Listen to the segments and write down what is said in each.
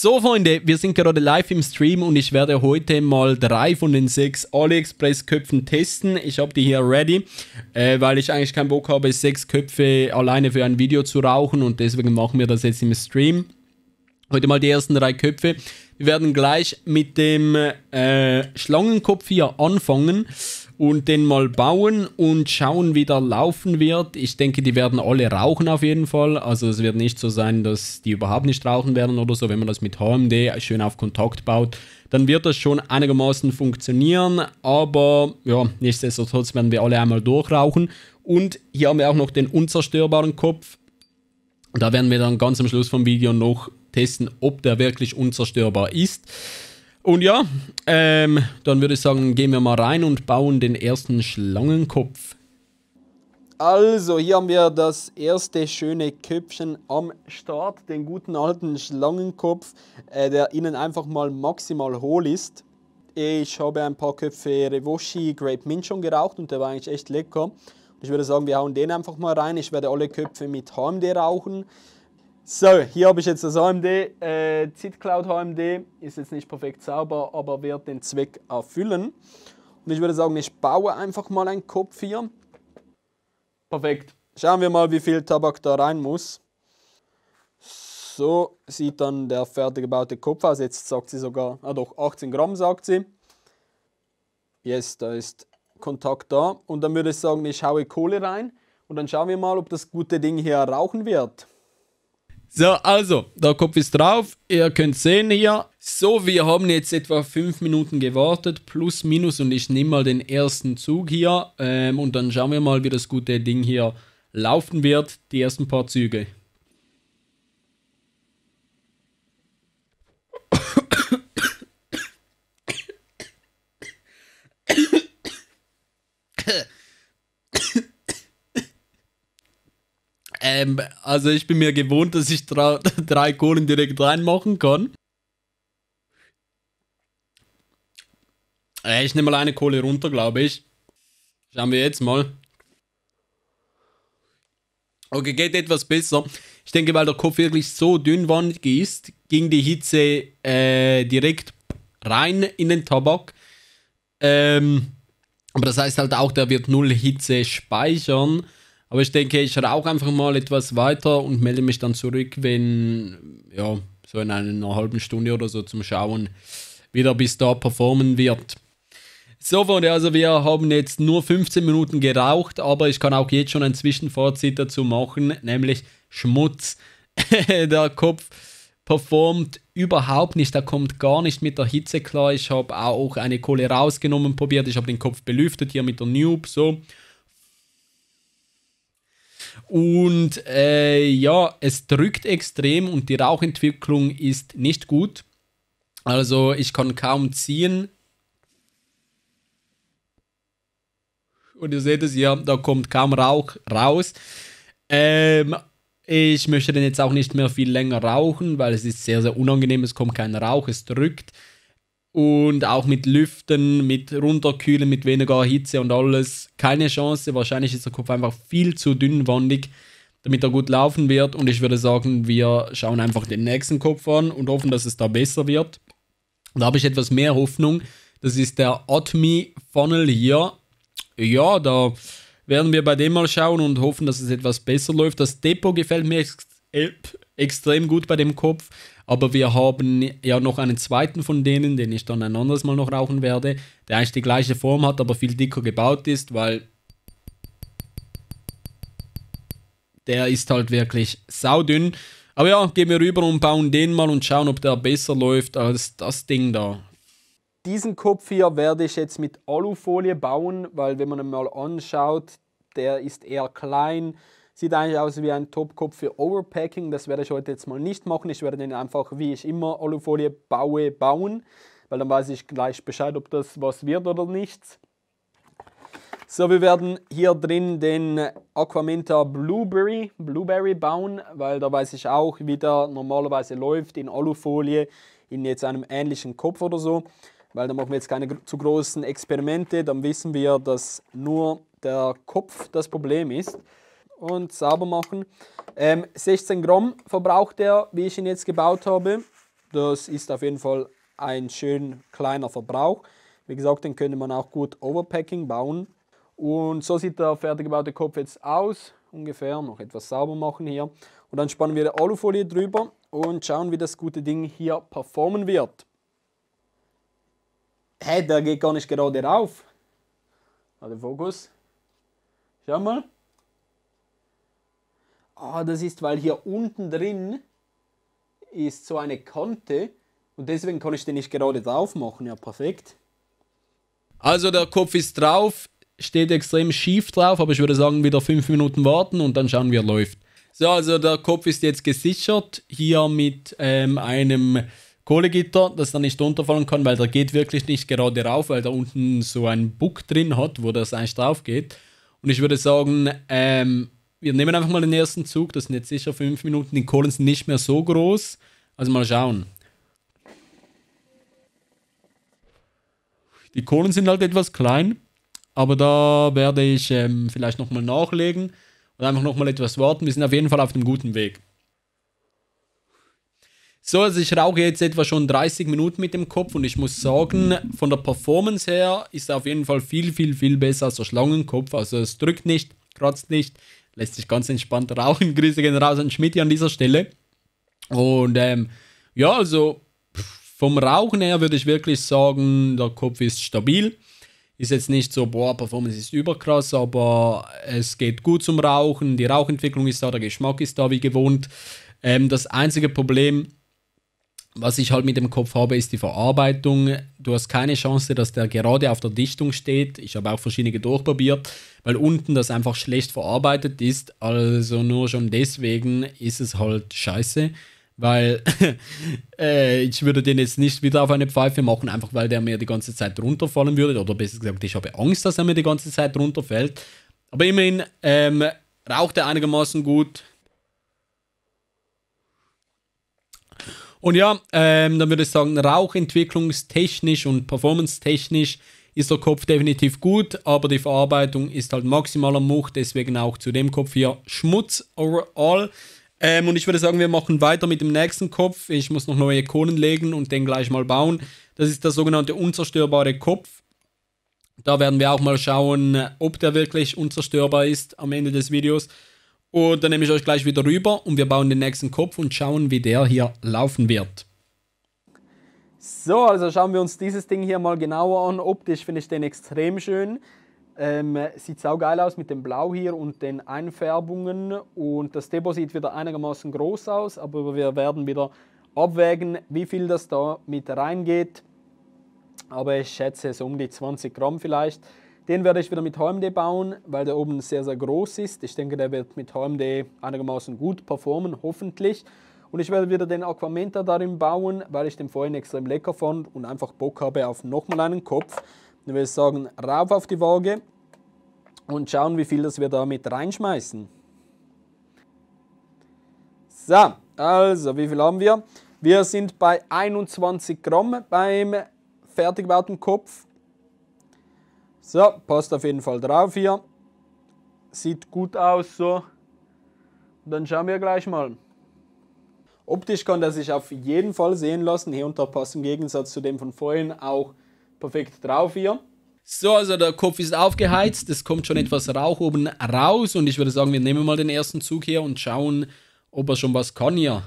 So Freunde, wir sind gerade live im Stream und ich werde heute mal drei von den sechs AliExpress-Köpfen testen. Ich habe die hier ready, äh, weil ich eigentlich keinen Bock habe, sechs Köpfe alleine für ein Video zu rauchen und deswegen machen wir das jetzt im Stream. Heute mal die ersten drei Köpfe. Wir werden gleich mit dem äh, Schlangenkopf hier anfangen und den mal bauen und schauen, wie der laufen wird. Ich denke, die werden alle rauchen auf jeden Fall. Also es wird nicht so sein, dass die überhaupt nicht rauchen werden oder so. Wenn man das mit HMD schön auf Kontakt baut, dann wird das schon einigermaßen funktionieren. Aber ja, nichtsdestotrotz werden wir alle einmal durchrauchen. Und hier haben wir auch noch den unzerstörbaren Kopf. Da werden wir dann ganz am Schluss vom Video noch testen, ob der wirklich unzerstörbar ist. Und ja, ähm, dann würde ich sagen, gehen wir mal rein und bauen den ersten Schlangenkopf. Also, hier haben wir das erste schöne Köpfchen am Start, den guten alten Schlangenkopf, äh, der innen einfach mal maximal hohl ist. Ich habe ein paar Köpfe Revoshi Grape Mint schon geraucht und der war eigentlich echt lecker. Ich würde sagen, wir hauen den einfach mal rein. Ich werde alle Köpfe mit HMD rauchen. So, hier habe ich jetzt das AMD, äh, ZCloud AMD, ist jetzt nicht perfekt sauber, aber wird den Zweck erfüllen. Und ich würde sagen, ich baue einfach mal einen Kopf hier. Perfekt. Schauen wir mal, wie viel Tabak da rein muss. So sieht dann der fertig gebaute Kopf aus. Jetzt sagt sie sogar, ah doch, 18 Gramm sagt sie. Yes, da ist Kontakt da. Und dann würde ich sagen, ich haue Kohle rein und dann schauen wir mal, ob das gute Ding hier rauchen wird. So, also, der Kopf ist drauf. Ihr könnt sehen hier. So, wir haben jetzt etwa 5 Minuten gewartet, plus minus. Und ich nehme mal den ersten Zug hier. Ähm, und dann schauen wir mal, wie das gute Ding hier laufen wird. Die ersten paar Züge. ähm, also ich bin mir gewohnt, dass ich drei Kohlen direkt reinmachen kann. Äh, ich nehme mal eine Kohle runter, glaube ich. Schauen wir jetzt mal. Okay, geht etwas besser. Ich denke, weil der Kopf wirklich so dünnwandig ist, ging die Hitze äh, direkt rein in den Tabak. Ähm, aber das heißt halt auch, der wird null Hitze speichern. Aber ich denke, ich rauche einfach mal etwas weiter und melde mich dann zurück, wenn, ja, so in einer halben Stunde oder so zum Schauen wieder bis da performen wird. So Freunde, also wir haben jetzt nur 15 Minuten geraucht, aber ich kann auch jetzt schon ein Zwischenfazit dazu machen, nämlich Schmutz. der Kopf performt überhaupt nicht, der kommt gar nicht mit der Hitze klar. Ich habe auch eine Kohle rausgenommen probiert, ich habe den Kopf belüftet hier mit der Noob, so. Und äh, ja, es drückt extrem und die Rauchentwicklung ist nicht gut. Also ich kann kaum ziehen. Und ihr seht es ja, da kommt kaum Rauch raus. Ähm, ich möchte den jetzt auch nicht mehr viel länger rauchen, weil es ist sehr, sehr unangenehm. Es kommt kein Rauch, es drückt. Und auch mit Lüften, mit runterkühlen, mit weniger Hitze und alles. Keine Chance. Wahrscheinlich ist der Kopf einfach viel zu dünnwandig, damit er gut laufen wird. Und ich würde sagen, wir schauen einfach den nächsten Kopf an und hoffen, dass es da besser wird. Da habe ich etwas mehr Hoffnung. Das ist der Atmi Funnel hier. Ja, da werden wir bei dem mal schauen und hoffen, dass es etwas besser läuft. Das Depot gefällt mir ex extrem gut bei dem Kopf. Aber wir haben ja noch einen zweiten von denen, den ich dann ein anderes Mal noch rauchen werde, der eigentlich die gleiche Form hat, aber viel dicker gebaut ist, weil der ist halt wirklich saudünn. Aber ja, gehen wir rüber und bauen den mal und schauen, ob der besser läuft als das Ding da. Diesen Kopf hier werde ich jetzt mit Alufolie bauen, weil wenn man ihn mal anschaut, der ist eher klein. Sieht eigentlich aus wie ein Topkopf für Overpacking. Das werde ich heute jetzt mal nicht machen. Ich werde den einfach, wie ich immer Alufolie baue, bauen. Weil dann weiß ich gleich Bescheid, ob das was wird oder nichts. So, wir werden hier drin den Aquamenta Blueberry, Blueberry bauen, weil da weiß ich auch, wie der normalerweise läuft in Alufolie, in jetzt einem ähnlichen Kopf oder so. Weil da machen wir jetzt keine zu großen Experimente, dann wissen wir, dass nur der Kopf das Problem ist und sauber machen. Ähm, 16 Gramm verbraucht er, wie ich ihn jetzt gebaut habe. Das ist auf jeden Fall ein schön kleiner Verbrauch. Wie gesagt, den könnte man auch gut Overpacking bauen. Und so sieht der fertig gebaute Kopf jetzt aus. Ungefähr noch etwas sauber machen hier. Und dann spannen wir die Alufolie drüber und schauen, wie das gute Ding hier performen wird. Hey, der geht gar nicht gerade rauf. Warte, Fokus. Schau mal. Ah, das ist, weil hier unten drin ist so eine Kante und deswegen kann ich den nicht gerade drauf machen. Ja, perfekt. Also der Kopf ist drauf, steht extrem schief drauf, aber ich würde sagen, wieder 5 Minuten warten und dann schauen, wie er läuft. So, also der Kopf ist jetzt gesichert, hier mit ähm, einem Kohlegitter, dass er nicht runterfallen kann, weil der geht wirklich nicht gerade rauf, weil da unten so ein Buck drin hat, wo das eigentlich drauf geht. Und ich würde sagen, ähm, wir nehmen einfach mal den ersten Zug, das sind jetzt sicher fünf Minuten, die Kohlen sind nicht mehr so groß. Also mal schauen. Die Kohlen sind halt etwas klein, aber da werde ich ähm, vielleicht nochmal nachlegen und einfach nochmal etwas warten. Wir sind auf jeden Fall auf dem guten Weg. So, also ich rauche jetzt etwa schon 30 Minuten mit dem Kopf und ich muss sagen, von der Performance her ist er auf jeden Fall viel, viel, viel besser als der Schlangenkopf. Also es drückt nicht, kratzt nicht, lässt sich ganz entspannt rauchen. Grüße gehen raus an Schmidt an dieser Stelle. Und ähm, ja, also vom Rauchen her würde ich wirklich sagen, der Kopf ist stabil. Ist jetzt nicht so, boah, Performance ist überkrass, aber es geht gut zum Rauchen. Die Rauchentwicklung ist da, der Geschmack ist da wie gewohnt. Ähm, das einzige Problem was ich halt mit dem Kopf habe, ist die Verarbeitung. Du hast keine Chance, dass der gerade auf der Dichtung steht. Ich habe auch verschiedene durchprobiert, weil unten das einfach schlecht verarbeitet ist. Also nur schon deswegen ist es halt scheiße, weil äh, ich würde den jetzt nicht wieder auf eine Pfeife machen, einfach weil der mir die ganze Zeit runterfallen würde. Oder besser gesagt, ich habe Angst, dass er mir die ganze Zeit runterfällt. Aber immerhin ähm, raucht er einigermaßen gut, Und ja, ähm, dann würde ich sagen, rauchentwicklungstechnisch und performance-technisch ist der Kopf definitiv gut, aber die Verarbeitung ist halt maximal am Much, deswegen auch zu dem Kopf hier Schmutz overall. Ähm, und ich würde sagen, wir machen weiter mit dem nächsten Kopf. Ich muss noch neue Ikonen legen und den gleich mal bauen. Das ist der sogenannte unzerstörbare Kopf. Da werden wir auch mal schauen, ob der wirklich unzerstörbar ist am Ende des Videos. Und dann nehme ich euch gleich wieder rüber und wir bauen den nächsten Kopf und schauen, wie der hier laufen wird. So, also schauen wir uns dieses Ding hier mal genauer an. Optisch finde ich den extrem schön. Ähm, sieht saugeil aus mit dem Blau hier und den Einfärbungen. Und das Depot sieht wieder einigermaßen groß aus, aber wir werden wieder abwägen, wie viel das da mit reingeht. Aber ich schätze es um die 20 Gramm vielleicht. Den werde ich wieder mit HMD bauen, weil der oben sehr, sehr groß ist. Ich denke, der wird mit HMD einigermaßen gut performen, hoffentlich. Und ich werde wieder den Aquamenta darin bauen, weil ich den vorhin extrem lecker fand und einfach Bock habe auf nochmal einen Kopf. Dann würde ich sagen, rauf auf die Waage und schauen, wie viel das wir da mit reinschmeißen. So, also wie viel haben wir? Wir sind bei 21 Gramm beim fertig gebauten Kopf. So, passt auf jeden Fall drauf hier. Sieht gut aus so. Dann schauen wir gleich mal. Optisch kann der sich auf jeden Fall sehen lassen. Hier und da passt im Gegensatz zu dem von vorhin auch perfekt drauf hier. So, also der Kopf ist aufgeheizt. Es kommt schon etwas Rauch oben raus. Und ich würde sagen, wir nehmen mal den ersten Zug hier und schauen, ob er schon was kann hier.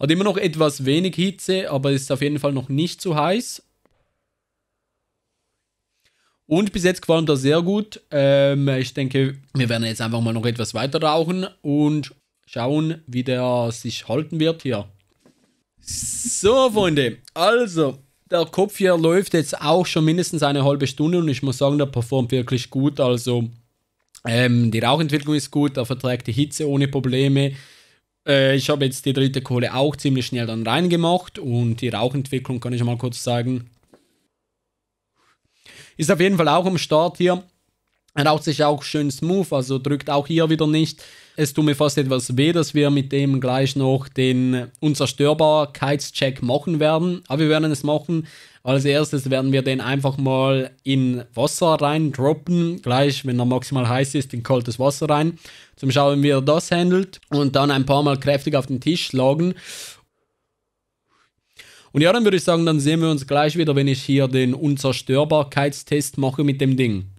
Hat immer noch etwas wenig Hitze, aber ist auf jeden Fall noch nicht zu heiß. Und bis jetzt gefallen da sehr gut. Ähm, ich denke, wir werden jetzt einfach mal noch etwas weiter rauchen und schauen, wie der sich halten wird hier. So, Freunde, also der Kopf hier läuft jetzt auch schon mindestens eine halbe Stunde und ich muss sagen, der performt wirklich gut. Also ähm, die Rauchentwicklung ist gut, er verträgt die Hitze ohne Probleme. Äh, ich habe jetzt die dritte Kohle auch ziemlich schnell dann reingemacht und die Rauchentwicklung kann ich mal kurz sagen. Ist auf jeden Fall auch am Start hier. Raucht sich auch schön smooth, also drückt auch hier wieder nicht. Es tut mir fast etwas weh, dass wir mit dem gleich noch den Unzerstörbarkeitscheck machen werden. Aber wir werden es machen. Als erstes werden wir den einfach mal in Wasser rein droppen. Gleich, wenn er maximal heiß ist, in kaltes Wasser rein. Zum Schauen, wie er das handelt. Und dann ein paar Mal kräftig auf den Tisch schlagen. Und ja, dann würde ich sagen, dann sehen wir uns gleich wieder, wenn ich hier den Unzerstörbarkeitstest mache mit dem Ding.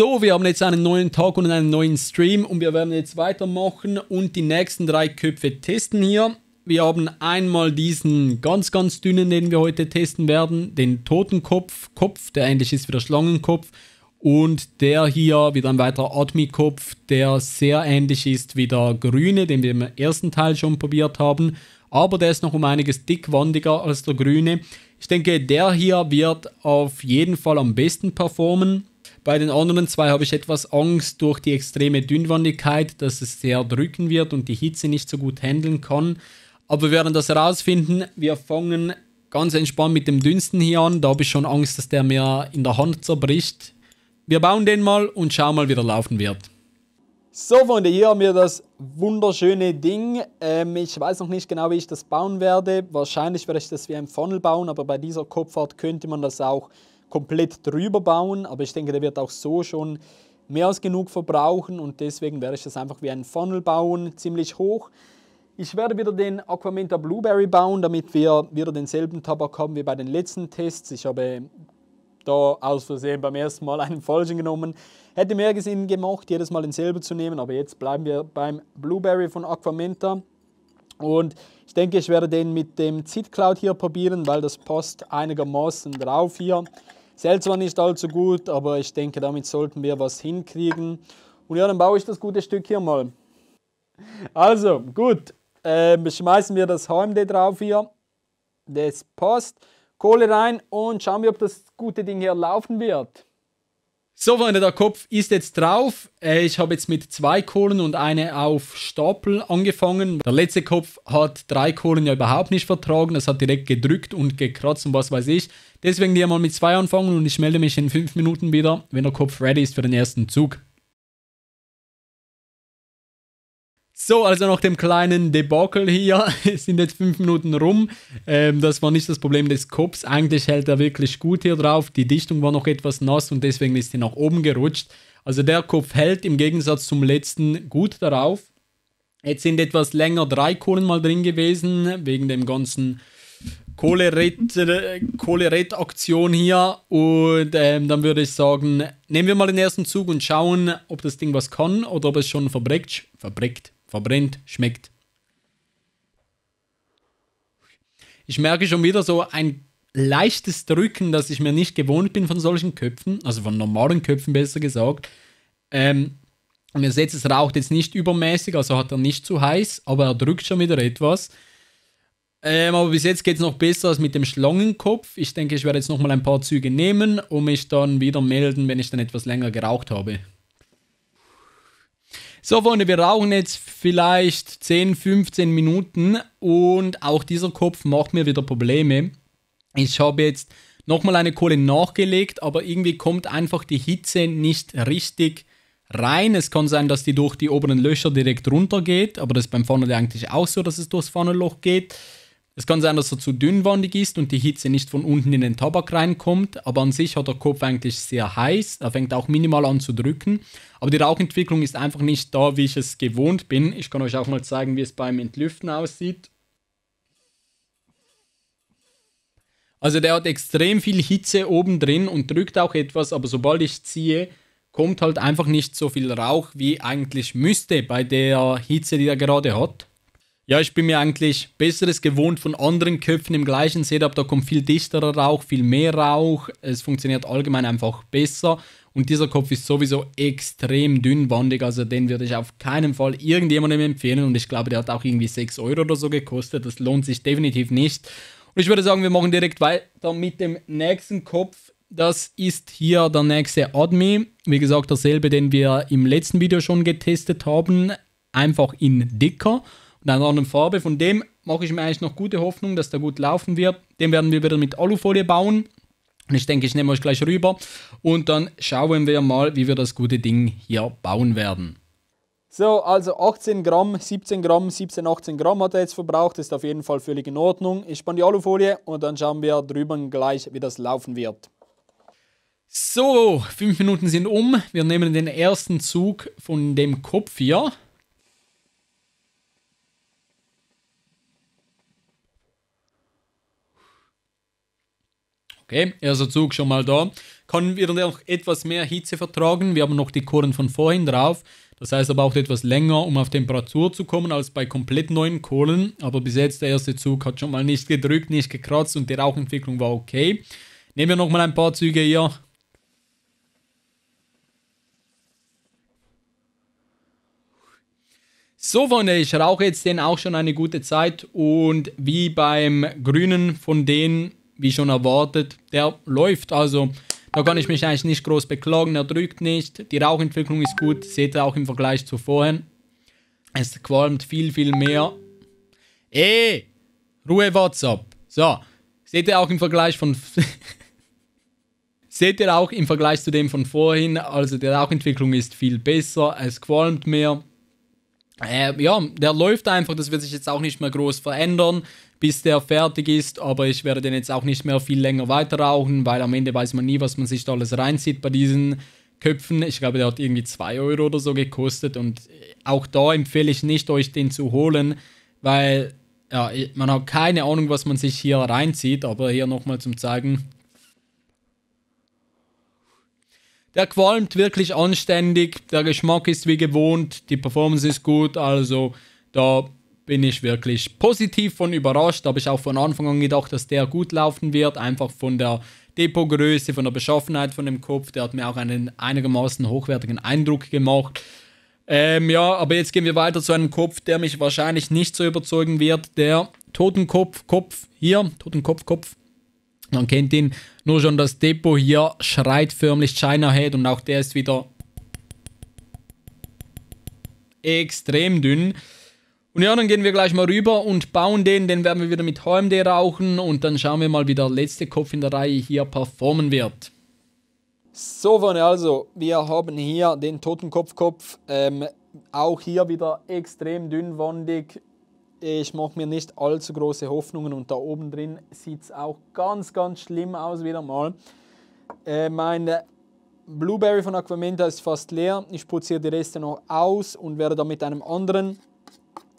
So, wir haben jetzt einen neuen Tag und einen neuen Stream und wir werden jetzt weitermachen und die nächsten drei Köpfe testen hier. Wir haben einmal diesen ganz, ganz dünnen, den wir heute testen werden, den Totenkopf, Kopf, der ähnlich ist wie der Schlangenkopf und der hier wieder ein weiterer Admi-Kopf, der sehr ähnlich ist wie der grüne, den wir im ersten Teil schon probiert haben. Aber der ist noch um einiges dickwandiger als der grüne. Ich denke, der hier wird auf jeden Fall am besten performen. Bei den anderen zwei habe ich etwas Angst durch die extreme Dünnwandigkeit, dass es sehr drücken wird und die Hitze nicht so gut handeln kann. Aber wir werden das herausfinden. Wir fangen ganz entspannt mit dem dünnsten hier an. Da habe ich schon Angst, dass der mir in der Hand zerbricht. Wir bauen den mal und schauen mal, wie der laufen wird. So Freunde, hier haben wir das wunderschöne Ding. Ähm, ich weiß noch nicht genau, wie ich das bauen werde. Wahrscheinlich werde ich das wie ein Funnel bauen, aber bei dieser Kopfart könnte man das auch komplett drüber bauen, aber ich denke, der wird auch so schon mehr als genug verbrauchen und deswegen werde ich das einfach wie einen Funnel bauen, ziemlich hoch. Ich werde wieder den Aquamenta Blueberry bauen, damit wir wieder denselben Tabak haben wie bei den letzten Tests. Ich habe da aus Versehen beim ersten Mal einen falschen genommen. Hätte mehr Sinn gemacht, jedes Mal denselben zu nehmen, aber jetzt bleiben wir beim Blueberry von Aquamenta. Und ich denke, ich werde den mit dem Zit Cloud hier probieren, weil das passt einigermaßen drauf hier. Seltsam war nicht allzu gut, aber ich denke, damit sollten wir was hinkriegen. Und ja, dann baue ich das gute Stück hier mal. Also, gut. Äh, schmeißen wir das HMD drauf hier. Das passt. Kohle rein und schauen wir, ob das gute Ding hier laufen wird. So, Freunde, der Kopf ist jetzt drauf. Äh, ich habe jetzt mit zwei Kohlen und eine auf Stapel angefangen. Der letzte Kopf hat drei Kohlen ja überhaupt nicht vertragen. Das hat direkt gedrückt und gekratzt und was weiß ich. Deswegen hier mal mit zwei anfangen und ich melde mich in fünf Minuten wieder, wenn der Kopf ready ist für den ersten Zug. So, also nach dem kleinen Debakel hier sind jetzt fünf Minuten rum. Ähm, das war nicht das Problem des Kopfs. Eigentlich hält er wirklich gut hier drauf. Die Dichtung war noch etwas nass und deswegen ist sie nach oben gerutscht. Also der Kopf hält im Gegensatz zum letzten gut darauf. Jetzt sind etwas länger drei Kohlen mal drin gewesen, wegen dem ganzen Kohleret-Aktion hier. Und ähm, dann würde ich sagen, nehmen wir mal den ersten Zug und schauen, ob das Ding was kann oder ob es schon verbreckt, verbreckt, verbrennt, schmeckt. Ich merke schon wieder so ein leichtes Drücken, das ich mir nicht gewohnt bin von solchen Köpfen, also von normalen Köpfen besser gesagt. Ähm, und ihr seht, es raucht jetzt nicht übermäßig, also hat er nicht zu heiß, aber er drückt schon wieder etwas. Ähm, aber bis jetzt geht es noch besser als mit dem Schlangenkopf. Ich denke, ich werde jetzt nochmal ein paar Züge nehmen und mich dann wieder melden, wenn ich dann etwas länger geraucht habe. So, Freunde, wir rauchen jetzt vielleicht 10, 15 Minuten und auch dieser Kopf macht mir wieder Probleme. Ich habe jetzt nochmal eine Kohle nachgelegt, aber irgendwie kommt einfach die Hitze nicht richtig rein. Es kann sein, dass die durch die oberen Löcher direkt runter geht, aber das ist beim Funnel eigentlich auch so, dass es durchs Funnelloch geht. Es kann sein, dass er zu dünnwandig ist und die Hitze nicht von unten in den Tabak reinkommt, aber an sich hat der Kopf eigentlich sehr heiß, er fängt auch minimal an zu drücken. Aber die Rauchentwicklung ist einfach nicht da, wie ich es gewohnt bin. Ich kann euch auch mal zeigen, wie es beim Entlüften aussieht. Also der hat extrem viel Hitze oben drin und drückt auch etwas, aber sobald ich ziehe, kommt halt einfach nicht so viel Rauch, wie eigentlich müsste bei der Hitze, die er gerade hat ja, ich bin mir eigentlich Besseres gewohnt von anderen Köpfen im gleichen Setup. Da kommt viel dichterer Rauch, viel mehr Rauch. Es funktioniert allgemein einfach besser. Und dieser Kopf ist sowieso extrem dünnwandig. Also den würde ich auf keinen Fall irgendjemandem empfehlen. Und ich glaube, der hat auch irgendwie 6 Euro oder so gekostet. Das lohnt sich definitiv nicht. Und ich würde sagen, wir machen direkt weiter mit dem nächsten Kopf. Das ist hier der nächste Admi. Wie gesagt, derselbe, den wir im letzten Video schon getestet haben. Einfach in dicker nach einer Farbe. Von dem mache ich mir eigentlich noch gute Hoffnung, dass der gut laufen wird. Den werden wir wieder mit Alufolie bauen. Und ich denke, ich nehme euch gleich rüber und dann schauen wir mal, wie wir das gute Ding hier bauen werden. So, also 18 Gramm, 17 Gramm, 17, 18 Gramm hat er jetzt verbraucht. Ist auf jeden Fall völlig in Ordnung. Ich spanne die Alufolie und dann schauen wir drüben gleich, wie das laufen wird. So, 5 Minuten sind um. Wir nehmen den ersten Zug von dem Kopf hier. Okay, erster Zug schon mal da. Können wir noch etwas mehr Hitze vertragen? Wir haben noch die Kohlen von vorhin drauf. Das heißt, er braucht etwas länger, um auf Temperatur zu kommen, als bei komplett neuen Kohlen. Aber bis jetzt, der erste Zug hat schon mal nicht gedrückt, nicht gekratzt und die Rauchentwicklung war okay. Nehmen wir nochmal ein paar Züge hier. So, Freunde, ich rauche jetzt den auch schon eine gute Zeit und wie beim Grünen von denen wie schon erwartet, der läuft. Also da kann ich mich eigentlich nicht groß beklagen. Er drückt nicht. Die Rauchentwicklung ist gut. Seht ihr auch im Vergleich zu vorhin. Es qualmt viel, viel mehr. Ey! Eh, Ruhe WhatsApp. So. Seht ihr auch im Vergleich von... Seht ihr auch im Vergleich zu dem von vorhin, also die Rauchentwicklung ist viel besser, es qualmt mehr. Äh, ja, der läuft einfach, das wird sich jetzt auch nicht mehr groß verändern bis der fertig ist. Aber ich werde den jetzt auch nicht mehr viel länger weiter rauchen, weil am Ende weiß man nie, was man sich da alles reinzieht bei diesen Köpfen. Ich glaube, der hat irgendwie 2 Euro oder so gekostet. Und äh, auch da empfehle ich nicht, euch den zu holen, weil ja, man hat keine Ahnung, was man sich hier reinzieht. Aber hier nochmal zum Zeigen. Der qualmt wirklich anständig, der Geschmack ist wie gewohnt, die Performance ist gut, also da bin ich wirklich positiv von überrascht. Habe ich auch von Anfang an gedacht, dass der gut laufen wird. Einfach von der Depotgröße, von der Beschaffenheit von dem Kopf. Der hat mir auch einen einigermaßen hochwertigen Eindruck gemacht. Ähm, ja, aber jetzt gehen wir weiter zu einem Kopf, der mich wahrscheinlich nicht so überzeugen wird. Der Totenkopf, Kopf, hier, Totenkopf, Kopf. Man kennt ihn. Nur schon das Depot hier schreit förmlich China Head und auch der ist wieder extrem dünn. Und ja, dann gehen wir gleich mal rüber und bauen den. Den werden wir wieder mit HMD rauchen und dann schauen wir mal, wie der letzte Kopf in der Reihe hier performen wird. So, Freunde, also, wir haben hier den Totenkopfkopf. Ähm, auch hier wieder extrem dünnwandig. Ich mache mir nicht allzu große Hoffnungen und da oben drin sieht es auch ganz, ganz schlimm aus wieder mal. Äh, mein Blueberry von Aquamenta ist fast leer. Ich putze hier die Reste noch aus und werde dann mit einem anderen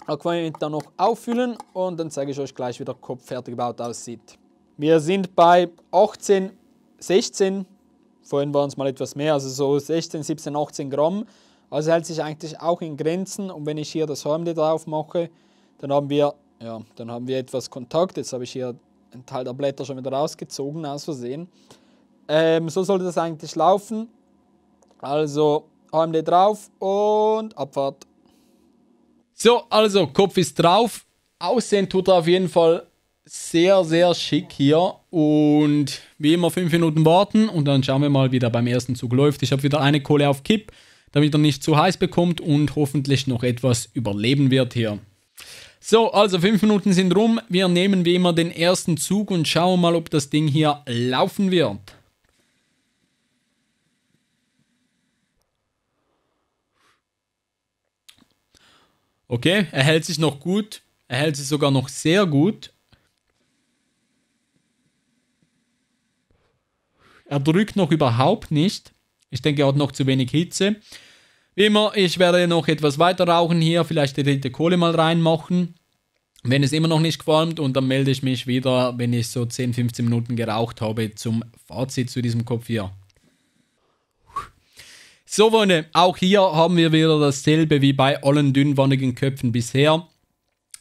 da dann noch auffüllen und dann zeige ich euch gleich, wie der Kopf fertig gebaut aussieht. Wir sind bei 18, 16, vorhin waren es mal etwas mehr, also so 16, 17, 18 Gramm. Also hält sich eigentlich auch in Grenzen und wenn ich hier das Hörmle drauf mache, dann haben wir, ja, dann haben wir etwas Kontakt. Jetzt habe ich hier einen Teil der Blätter schon wieder rausgezogen, aus Versehen. Ähm, so sollte das eigentlich laufen. Also AMD drauf und Abfahrt. So, also Kopf ist drauf. Aussehen tut er auf jeden Fall sehr, sehr schick hier. Und wie immer fünf Minuten warten und dann schauen wir mal, wie der beim ersten Zug läuft. Ich habe wieder eine Kohle auf Kipp, damit er nicht zu heiß bekommt und hoffentlich noch etwas überleben wird hier. So, also fünf Minuten sind rum. Wir nehmen wie immer den ersten Zug und schauen mal, ob das Ding hier laufen wird. Okay, er hält sich noch gut. Er hält sich sogar noch sehr gut. Er drückt noch überhaupt nicht. Ich denke, er hat noch zu wenig Hitze. Wie immer, ich werde noch etwas weiter rauchen hier. Vielleicht die dritte Kohle mal reinmachen. Wenn es immer noch nicht qualmt und dann melde ich mich wieder, wenn ich so 10, 15 Minuten geraucht habe, zum Fazit zu diesem Kopf hier. So, Wonne, auch hier haben wir wieder dasselbe wie bei allen dünnwandigen Köpfen bisher.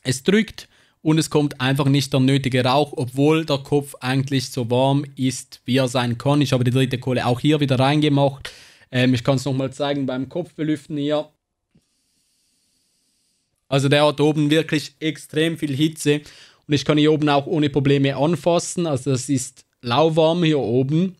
Es drückt und es kommt einfach nicht der nötige Rauch, obwohl der Kopf eigentlich so warm ist, wie er sein kann. Ich habe die dritte Kohle auch hier wieder reingemacht. Ähm, ich kann es nochmal zeigen beim Kopfbelüften hier. Also der hat oben wirklich extrem viel Hitze und ich kann hier oben auch ohne Probleme anfassen. Also das ist lauwarm hier oben.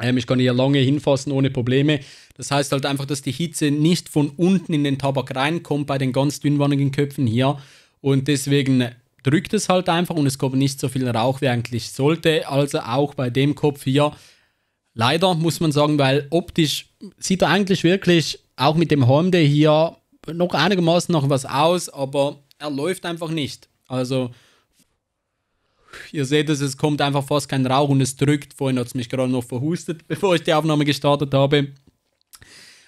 Ähm, ich kann hier lange hinfassen ohne Probleme. Das heißt halt einfach, dass die Hitze nicht von unten in den Tabak reinkommt bei den ganz dünnwandigen Köpfen hier. Und deswegen drückt es halt einfach und es kommt nicht so viel Rauch, wie eigentlich sollte. Also auch bei dem Kopf hier. Leider muss man sagen, weil optisch sieht er eigentlich wirklich auch mit dem Hornde hier noch einigermaßen noch was aus, aber er läuft einfach nicht. Also ihr seht es, es kommt einfach fast kein Rauch und es drückt. Vorhin hat es mich gerade noch verhustet, bevor ich die Aufnahme gestartet habe.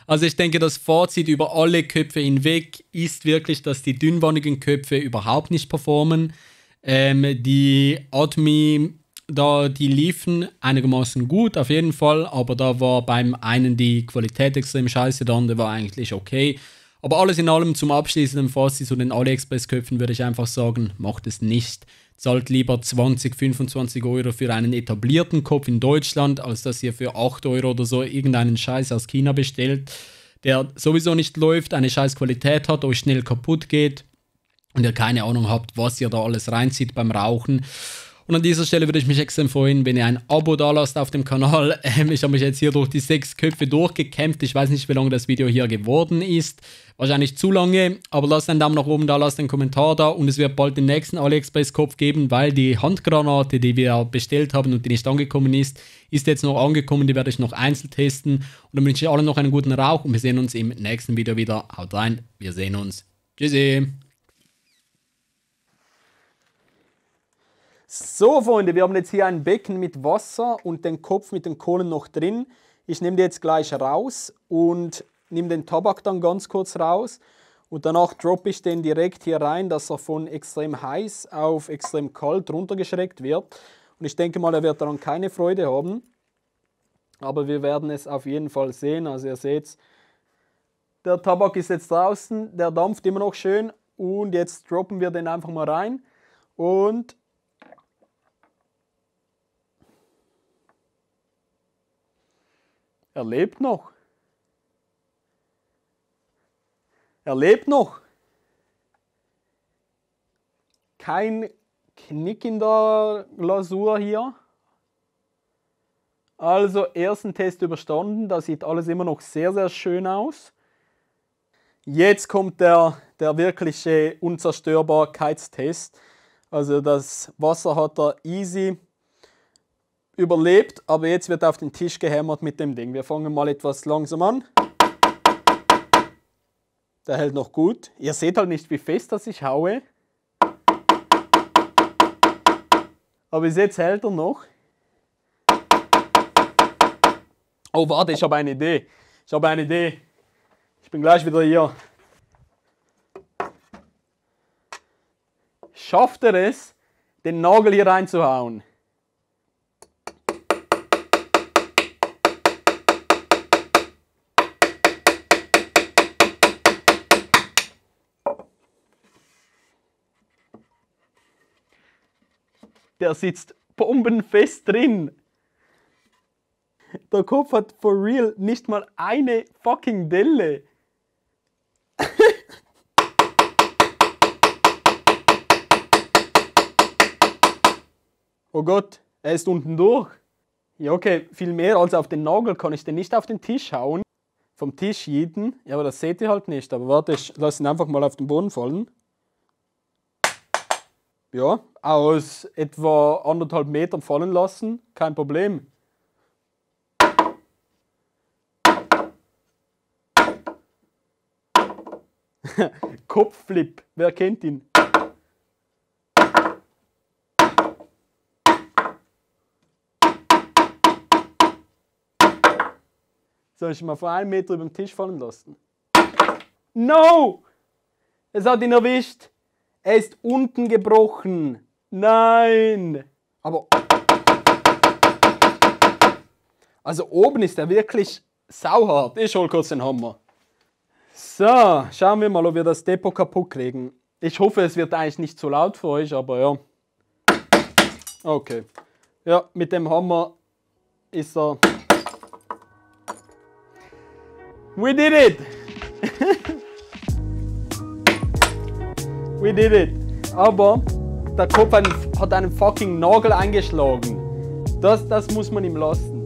Also ich denke, das Fazit über alle Köpfe hinweg ist wirklich, dass die dünnwandigen Köpfe überhaupt nicht performen. Ähm, die Atmi, da, die liefen einigermaßen gut, auf jeden Fall, aber da war beim einen die Qualität extrem scheiße, der andere war eigentlich okay. Aber alles in allem zum abschließenden Fazit zu den AliExpress-Köpfen würde ich einfach sagen, macht es nicht zahlt lieber 20, 25 Euro für einen etablierten Kopf in Deutschland, als dass ihr für 8 Euro oder so irgendeinen Scheiß aus China bestellt, der sowieso nicht läuft, eine scheiß Qualität hat, euch schnell kaputt geht und ihr keine Ahnung habt, was ihr da alles reinzieht beim Rauchen. Und an dieser Stelle würde ich mich extrem freuen, wenn ihr ein Abo da lasst auf dem Kanal. Ähm, ich habe mich jetzt hier durch die sechs Köpfe durchgekämpft. Ich weiß nicht, wie lange das Video hier geworden ist. Wahrscheinlich zu lange, aber lasst einen Daumen nach oben da, lasst einen Kommentar da und es wird bald den nächsten AliExpress-Kopf geben, weil die Handgranate, die wir bestellt haben und die nicht angekommen ist, ist jetzt noch angekommen. Die werde ich noch einzeln testen. Und dann wünsche ich allen noch einen guten Rauch und wir sehen uns im nächsten Video wieder. Haut rein, wir sehen uns. Tschüssi. So, Freunde, wir haben jetzt hier ein Becken mit Wasser und den Kopf mit den Kohlen noch drin. Ich nehme die jetzt gleich raus und nehme den Tabak dann ganz kurz raus. Und danach droppe ich den direkt hier rein, dass er von extrem heiß auf extrem kalt runtergeschreckt wird. Und ich denke mal, er wird daran keine Freude haben. Aber wir werden es auf jeden Fall sehen. Also ihr seht, der Tabak ist jetzt draußen, der dampft immer noch schön. Und jetzt droppen wir den einfach mal rein. Und Er lebt noch. Er lebt noch. Kein Knick in der Glasur hier. Also ersten Test überstanden. Da sieht alles immer noch sehr, sehr schön aus. Jetzt kommt der, der wirkliche Unzerstörbarkeitstest. Also das Wasser hat er easy überlebt, aber jetzt wird auf den Tisch gehämmert mit dem Ding. Wir fangen mal etwas langsam an. Der hält noch gut. Ihr seht halt nicht, wie fest das ich haue. Aber bis jetzt hält er noch. Oh, warte, ich habe eine Idee. Ich habe eine Idee. Ich bin gleich wieder hier. Schafft er es, den Nagel hier reinzuhauen? der sitzt bombenfest drin. Der Kopf hat for real nicht mal eine fucking Delle. oh Gott, er ist unten durch. Ja, okay, viel mehr als auf den Nagel kann ich den nicht auf den Tisch hauen. Vom Tisch jeden. Ja, aber das seht ihr halt nicht. Aber warte, ich lasse ihn einfach mal auf den Boden fallen ja, aus etwa anderthalb Metern fallen lassen, kein Problem. Kopfflip, wer kennt ihn? Soll ich mal vor einem Meter über den Tisch fallen lassen? No! Es hat ihn erwischt! Er ist unten gebrochen. Nein! Aber. Also oben ist er wirklich sauhart. Ich hol kurz den Hammer. So, schauen wir mal, ob wir das Depot kaputt kriegen. Ich hoffe, es wird eigentlich nicht zu laut für euch, aber ja. Okay. Ja, mit dem Hammer ist er. We did it! We did it. Aber der Kopf hat einen fucking Nagel eingeschlagen. Das, das muss man ihm lassen.